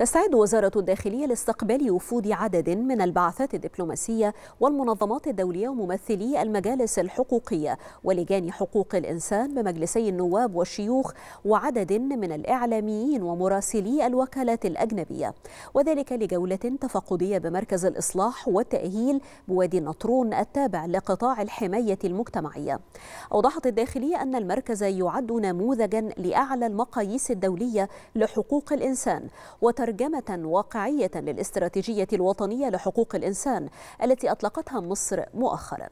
تستعد وزارة الداخلية لاستقبال وفود عدد من البعثات الدبلوماسية والمنظمات الدولية وممثلي المجالس الحقوقية ولجان حقوق الإنسان بمجلسي النواب والشيوخ وعدد من الإعلاميين ومراسلي الوكالات الأجنبية وذلك لجولة تفقدية بمركز الإصلاح والتأهيل بوادي النطرون التابع لقطاع الحماية المجتمعية أوضحت الداخلية أن المركز يعد نموذجا لأعلى المقاييس الدولية لحقوق الإنسان وتر ترجمة واقعية للاستراتيجية الوطنية لحقوق الإنسان التي أطلقتها مصر مؤخراً